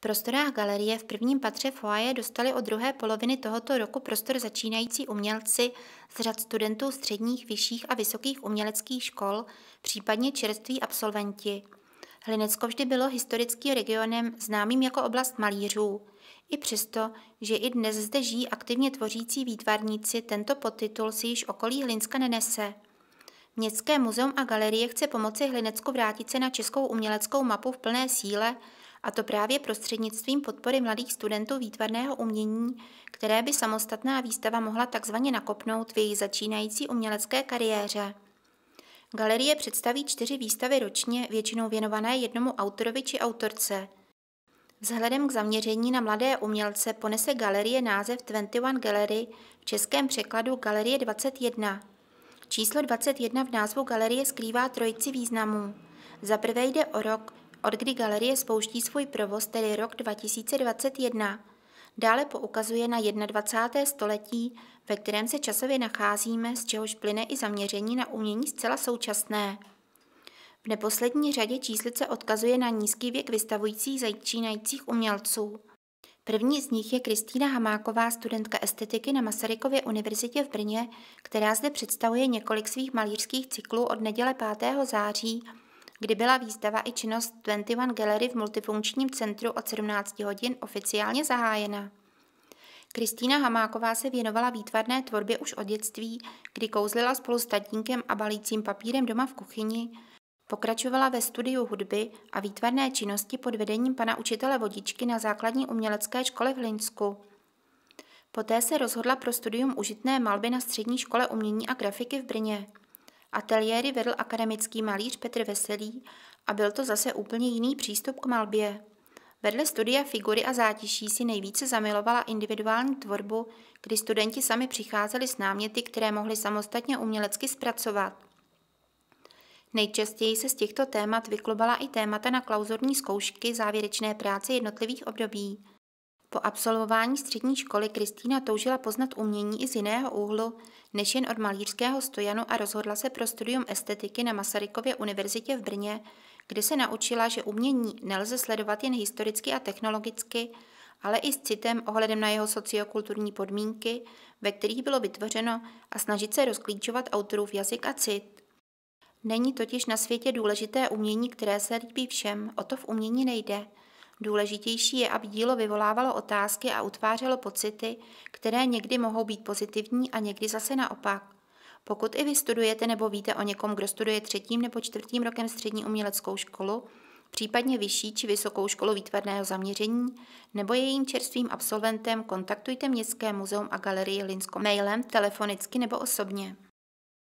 prostorách galerie v prvním patře foaje dostali od druhé poloviny tohoto roku prostor začínající umělci z řad studentů středních, vyšších a vysokých uměleckých škol, případně čerství absolventi. Hlinecko vždy bylo historickým regionem známým jako oblast malířů. I přesto, že i dnes zde žijí aktivně tvořící výtvarníci, tento podtitul si již okolí Hlinska nenese. Městské muzeum a galerie chce pomoci Hlinecku vrátit se na českou uměleckou mapu v plné síle, a to právě prostřednictvím podpory mladých studentů výtvarného umění, které by samostatná výstava mohla takzvaně nakopnout v její začínající umělecké kariéře. Galerie představí čtyři výstavy ročně, většinou věnované jednomu autorovi či autorce. Vzhledem k zaměření na mladé umělce ponese galerie název 21 Gallery, v českém překladu Galerie 21. Číslo 21 v názvu galerie skrývá trojici významů. Za prvé jde o rok, od kdy galerie spouští svůj provoz, tedy rok 2021. Dále poukazuje na 21. století, ve kterém se časově nacházíme, z čehož plyne i zaměření na umění zcela současné. V neposlední řadě číslice odkazuje na nízký věk vystavujících začínajících umělců. První z nich je Kristýna Hamáková, studentka estetiky na Masarykově univerzitě v Brně, která zde představuje několik svých malířských cyklů od neděle 5. září kdy byla výstava i činnost 21 Gallery v multifunkčním centru od 17 hodin oficiálně zahájena. Kristýna Hamáková se věnovala výtvarné tvorbě už od dětství, kdy kouzlila spolu s tatínkem a balícím papírem doma v kuchyni, Pokračovala ve studiu hudby a výtvarné činnosti pod vedením pana učitele vodičky na základní umělecké škole v Linsku. Poté se rozhodla pro studium užitné malby na střední škole umění a grafiky v Brně. Ateliéry vedl akademický malíř Petr Veselý a byl to zase úplně jiný přístup k malbě. Vedle studia figury a zátiší si nejvíce zamilovala individuální tvorbu, kdy studenti sami přicházeli s náměty, které mohli samostatně umělecky zpracovat. Nejčastěji se z těchto témat vyklubala i témata na klauzorní zkoušky závěrečné práce jednotlivých období. Po absolvování střední školy Kristýna toužila poznat umění i z jiného úhlu, než jen od malířského stojanu a rozhodla se pro studium estetiky na Masarykově univerzitě v Brně, kde se naučila, že umění nelze sledovat jen historicky a technologicky, ale i s citem ohledem na jeho sociokulturní podmínky, ve kterých bylo vytvořeno a snažit se rozklíčovat v jazyk a cit. Není totiž na světě důležité umění, které se líbí všem, o to v umění nejde – Důležitější je, aby dílo vyvolávalo otázky a utvářelo pocity, které někdy mohou být pozitivní a někdy zase naopak. Pokud i vy studujete nebo víte o někom, kdo studuje třetím nebo čtvrtým rokem střední uměleckou školu, případně vyšší či vysokou školu výtvarného zaměření, nebo je jejím čerstvým absolventem, kontaktujte Městské muzeum a galerii Linsko mailem, telefonicky nebo osobně.